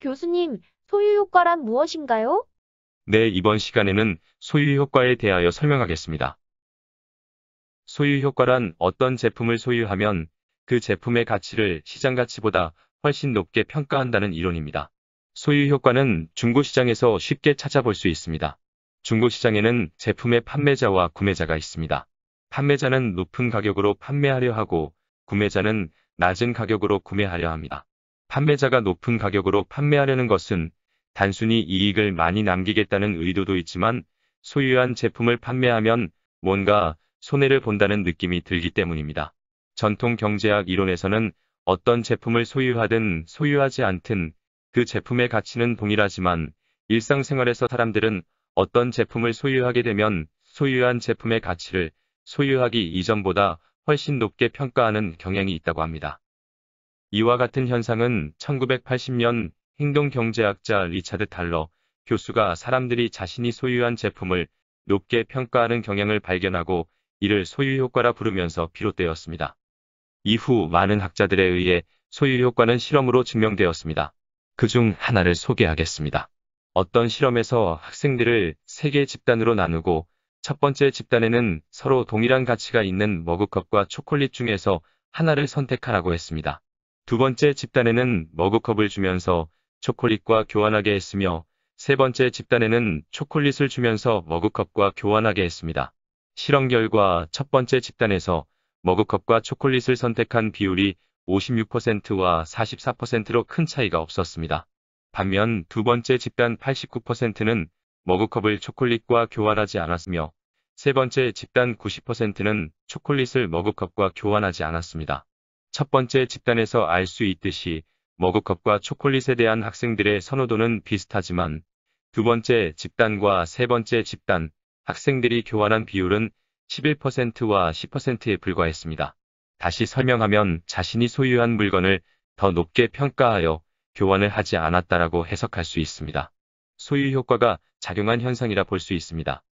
교수님, 소유효과란 무엇인가요? 네, 이번 시간에는 소유효과에 대하여 설명하겠습니다. 소유효과란 어떤 제품을 소유하면 그 제품의 가치를 시장 가치보다 훨씬 높게 평가한다는 이론입니다. 소유효과는 중고시장에서 쉽게 찾아볼 수 있습니다. 중고시장에는 제품의 판매자와 구매자가 있습니다. 판매자는 높은 가격으로 판매하려 하고 구매자는 낮은 가격으로 구매하려 합니다. 판매자가 높은 가격으로 판매하려는 것은 단순히 이익을 많이 남기겠다는 의도도 있지만 소유한 제품을 판매하면 뭔가 손해를 본다는 느낌이 들기 때문입니다. 전통 경제학 이론에서는 어떤 제품을 소유하든 소유하지 않든 그 제품의 가치는 동일하지만 일상생활에서 사람들은 어떤 제품을 소유하게 되면 소유한 제품의 가치를 소유하기 이전보다 훨씬 높게 평가하는 경향이 있다고 합니다. 이와 같은 현상은 1980년 행동경제학자 리차드 달러 교수가 사람들이 자신이 소유한 제품을 높게 평가하는 경향을 발견하고 이를 소유효과라 부르면서 비롯되었습니다. 이후 많은 학자들에 의해 소유효과는 실험으로 증명되었습니다. 그 중 하나를 소개하겠습니다. 어떤 실험에서 학생들을 세개 집단으로 나누고 첫 번째 집단에는 서로 동일한 가치가 있는 머그컵과 초콜릿 중에서 하나를 선택하라고 했습니다. 두 번째 집단에는 머그컵을 주면서 초콜릿과 교환하게 했으며 세 번째 집단에는 초콜릿을 주면서 머그컵과 교환하게 했습니다. 실험 결과 첫 번째 집단에서 머그컵과 초콜릿을 선택한 비율이 56%와 44%로 큰 차이가 없었습니다. 반면 두 번째 집단 89%는 머그컵을 초콜릿과 교환하지 않았으며 세 번째 집단 90%는 초콜릿을 머그컵과 교환하지 않았습니다. 첫 번째 집단에서 알 수 있듯이 머그컵과 초콜릿에 대한 학생들의 선호도는 비슷하지만 두 번째 집단과 세 번째 집단 학생들이 교환한 비율은 11%와 10%에 불과했습니다. 다시 설명하면 자신이 소유한 물건을 더 높게 평가하여 교환을 하지 않았다라고 해석할 수 있습니다. 소유 효과가 작용한 현상이라 볼 수 있습니다.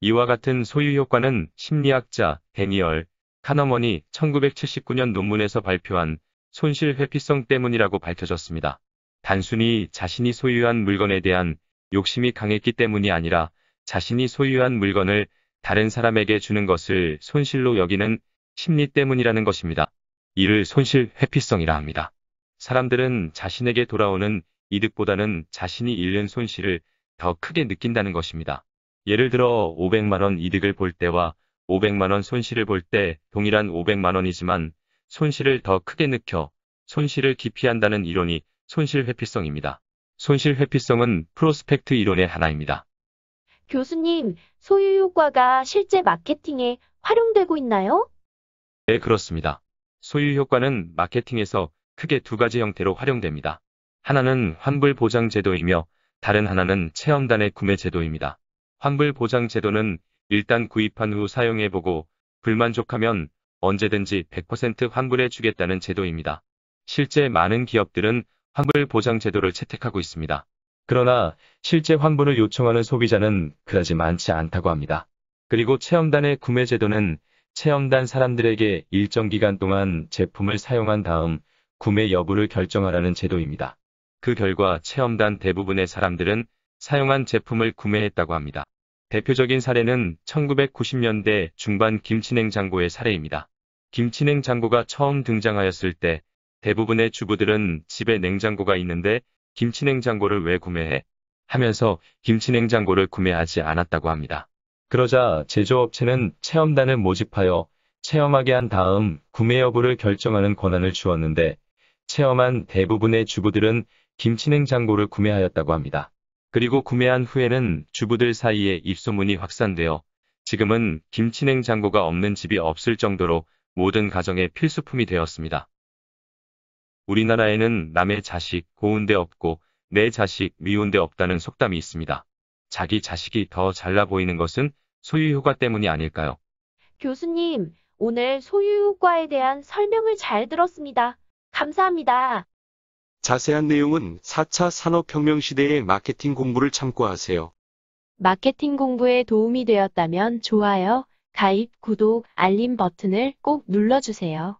이와 같은 소유 효과는 심리학자 데니얼 카넘원이 1979년 논문에서 발표한 손실 회피성 때문이라고 밝혀졌습니다. 단순히 자신이 소유한 물건에 대한 욕심이 강했기 때문이 아니라 자신이 소유한 물건을 다른 사람에게 주는 것을 손실로 여기는 심리 때문이라는 것입니다. 이를 손실 회피성이라 합니다. 사람들은 자신에게 돌아오는 이득보다는 자신이 잃는 손실을 더 크게 느낀다는 것입니다. 예를 들어 500만원 이득을 볼 때와 500만원 손실을 볼 때 동일한 500만원이지만 손실을 더 크게 느껴 손실을 기피한다는 이론이 손실 회피성입니다. 손실 회피성은 프로스펙트 이론의 하나입니다. 교수님, 소유 효과가 실제 마케팅에 활용되고 있나요? 네, 그렇습니다. 소유 효과는 마케팅에서 크게 두 가지 형태로 활용됩니다. 하나는 환불 보장 제도이며 다른 하나는 체험단의 구매 제도입니다. 환불 보장 제도는 일단 구입한 후 사용해보고 불만족하면 언제든지 100% 환불해주겠다는 제도입니다. 실제 많은 기업들은 환불 보장 제도를 채택하고 있습니다. 그러나 실제 환불을 요청하는 소비자는 그다지 많지 않다고 합니다. 그리고 체험단의 구매 제도는 체험단 사람들에게 일정 기간 동안 제품을 사용한 다음 구매 여부를 결정하라는 제도입니다. 그 결과 체험단 대부분의 사람들은 사용한 제품을 구매했다고 합니다. 대표적인 사례는 1990년대 중반 김치냉 장고의 사례입니다. 김치냉 장고가 처음 등장하였을 때 대부분의 주부들은 집에 냉장고가 있는데 김치냉 장고를 왜 구매해? 하면서 김치냉 장고를 구매하지 않았다고 합니다. 그러자 제조업체는 체험단을 모집하여 체험하게 한 다음 구매 여부를 결정하는 권한을 주었는데 체험한 대부분의 주부들은 김치냉 장고를 구매하였다고 합니다. 그리고 구매한 후에는 주부들 사이에 입소문이 확산되어 지금은 김치냉장고가 없는 집이 없을 정도로 모든 가정의 필수품이 되었습니다. 우리나라에는 남의 자식 고운데 없고 내 자식 미운데 없다는 속담이 있습니다. 자기 자식이 더 잘나 보이는 것은 소유효과 때문이 아닐까요? 교수님, 오늘 소유효과에 대한 설명을 잘 들었습니다. 감사합니다. 자세한 내용은 4차 산업혁명 시대의 마케팅 공부를 참고하세요. 마케팅 공부에 도움이 되었다면 좋아요, 가입, 구독, 알림 버튼을 꼭 눌러주세요.